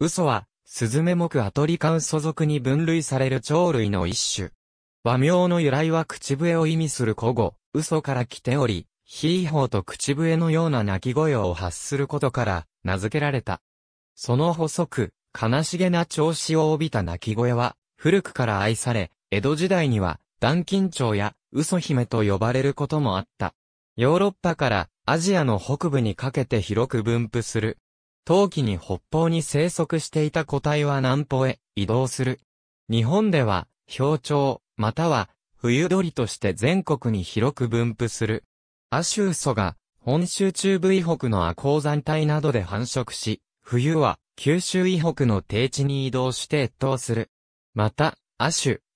嘘は、スズメ目アトリカウソ属に分類される鳥類の一種。和名の由来は口笛を意味する古語、嘘から来ており、ヒーホーと口笛のような鳴き声を発することから名付けられた。その細く、悲しげな調子を帯びた鳴き声は、古くから愛され、江戸時代には、断金鳥や嘘姫と呼ばれることもあった。ヨーロッパからアジアの北部にかけて広く分布する冬季に北方に生息していた個体は南方へ移動する。日本では、氷鳥、または、冬鳥として全国に広く分布する。アシュウソが、本州中部以北の亜高山帯などで繁殖し、冬は、九州以北の低地に移動して越冬する。また、亜カ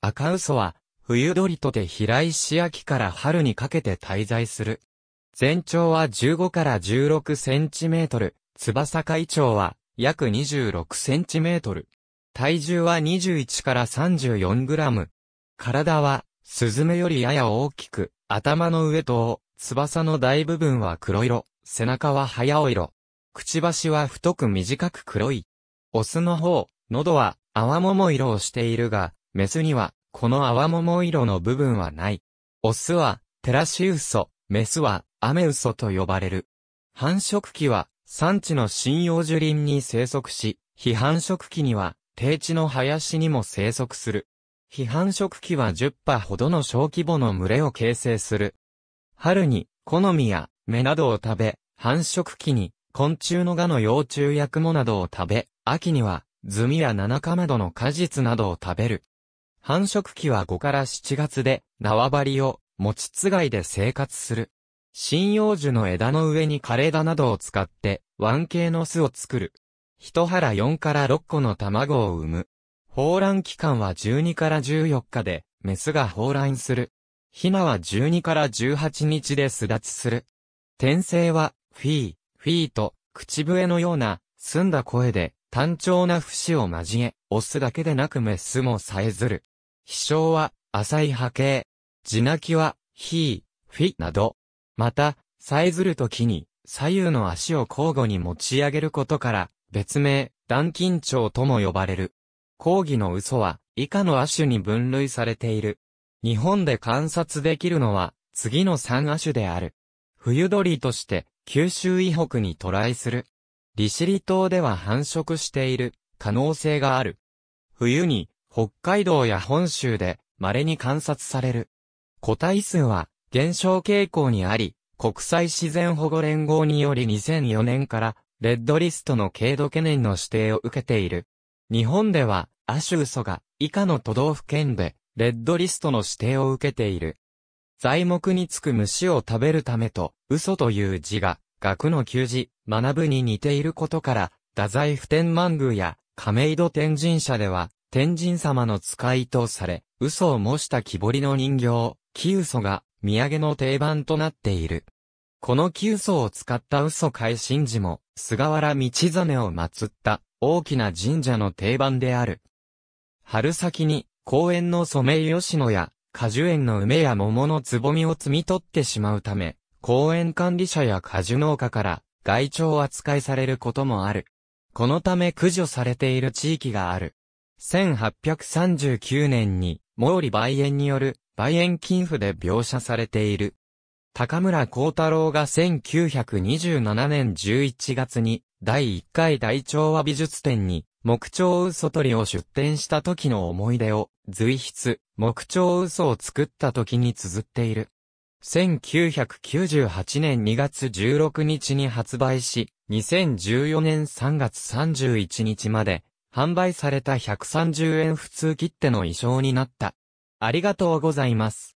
赤嘘は、冬鳥とて飛来し秋から春にかけて滞在する。全長は15から16センチメートル、翼会長は約26センチメートル。体重は21から34グラム。体は、スズメよりやや大きく、頭の上と、翼の大部分は黒色、背中は早お色。くちばしは太く短く黒い。オスの方、喉は泡桃色をしているが、メスには、この泡桃色の部分はない。オスは、テラシウソ、メスは、アメウソと呼ばれる。繁殖期は、産地の針葉樹林に生息し、批判食期には低地の林にも生息する。批判食期は10羽ほどの小規模の群れを形成する。春に、好みや、芽などを食べ、繁殖期に、昆虫の蛾の幼虫や雲などを食べ、秋には、ズミやナナカマドの果実などを食べる。繁殖期は5から7月で、縄張りを、持ちつがいで生活する。針葉樹の枝の上に枯れ枝などを使って、湾系の巣を作る。一腹4から6個の卵を産む。放卵期間は12から14日で、メスが放卵する。ヒナは12から18日で巣立ちする。転生は、フィー、フィーと、口笛のような、澄んだ声で、単調な節を交え、オスだけでなくメスもさえずる。飛翔は、浅い波形。地鳴きは、ヒー、フィーなど、また、さえずるときに、左右の足を交互に持ち上げることから、別名、断筋腸とも呼ばれる。講義の嘘は、以下の亜種に分類されている。日本で観察できるのは、次の3亜種である。冬鳥として、九州以北に渡来する。利尻島では繁殖している、可能性がある。冬に、北海道や本州で、稀に観察される。個体数は、減少傾向にあり、国際自然保護連合により2004年から、レッドリストの軽度懸念の指定を受けている。日本では、アシュウソが、以下の都道府県で、レッドリストの指定を受けている。材木につく虫を食べるためと、嘘という字が、学の休字、学ぶに似ていることから、太宰府天満宮や、亀戸天神社では、天神様の使いとされ、嘘を模した木彫りの人形、木嘘が、土産の定番となっている。この急須を使った嘘海神寺も、菅原道真を祀った大きな神社の定番である。春先に、公園のソメイヨシノや、果樹園の梅や桃のつぼみを摘み取ってしまうため、公園管理者や果樹農家から、外鳥扱いされることもある。このため駆除されている地域がある。1839年に、毛利梅園による梅園金譜で描写されている。高村光太郎が1927年11月に第1回大調和美術展に木彫嘘取りを出展した時の思い出を随筆木彫嘘を作った時に綴っている。1998年2月16日に発売し、2014年3月31日まで販売された130円普通切手の衣装になった。ありがとうございます。